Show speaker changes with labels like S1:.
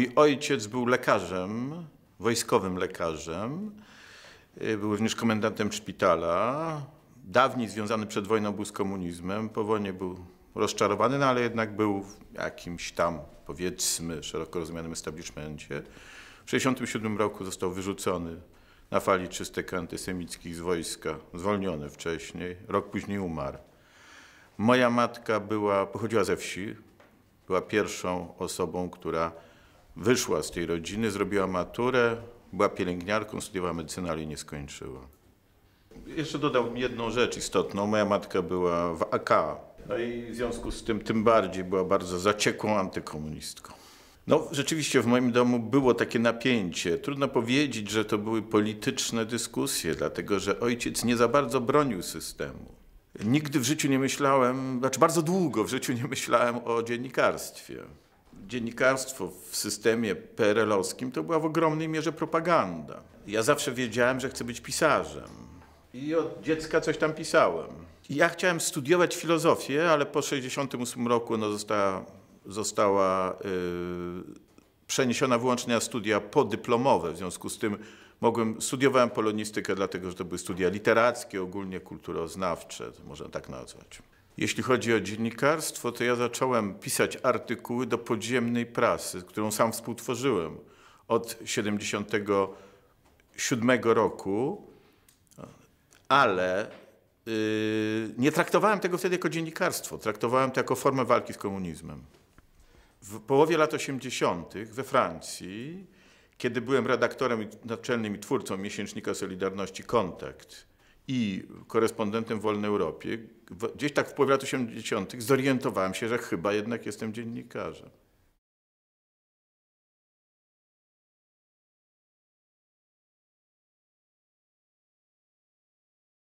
S1: Mój ojciec był lekarzem, wojskowym lekarzem, y, był również komendantem szpitala, dawniej związany przed wojną był z komunizmem, po wojnie był rozczarowany, no ale jednak był w jakimś tam, powiedzmy, szeroko rozumianym establishmencie. W 1967 roku został wyrzucony na fali czystek antysemickich z wojska, zwolniony wcześniej, rok później umarł. Moja matka była, pochodziła ze wsi, była pierwszą osobą, która wyszła z tej rodziny, zrobiła maturę, była pielęgniarką, studiowała medycynę, ale nie skończyła. Jeszcze dodałbym jedną rzecz istotną. Moja matka była w AK. No i w związku z tym tym bardziej była bardzo zaciekłą antykomunistką. No rzeczywiście w moim domu było takie napięcie. Trudno powiedzieć, że to były polityczne dyskusje, dlatego że ojciec nie za bardzo bronił systemu. Nigdy w życiu nie myślałem, znaczy bardzo długo w życiu nie myślałem o dziennikarstwie dziennikarstwo w systemie PRL-owskim to była w ogromnej mierze propaganda. Ja zawsze wiedziałem, że chcę być pisarzem. I od dziecka coś tam pisałem. Ja chciałem studiować filozofię, ale po 1968 roku ona została, została yy, przeniesiona wyłącznie na studia podyplomowe. W związku z tym mogłem, studiowałem polonistykę, dlatego że to były studia literackie, ogólnie kulturoznawcze, można tak nazwać. Jeśli chodzi o dziennikarstwo, to ja zacząłem pisać artykuły do podziemnej prasy, którą sam współtworzyłem od 77 roku, ale yy, nie traktowałem tego wtedy jako dziennikarstwo, traktowałem to jako formę walki z komunizmem. W połowie lat 80. we Francji, kiedy byłem redaktorem naczelnym i twórcą miesięcznika Solidarności Kontakt, i korespondentem w Wolnej Europie, gdzieś tak w połowie lat 80. zorientowałem się, że chyba jednak jestem dziennikarzem.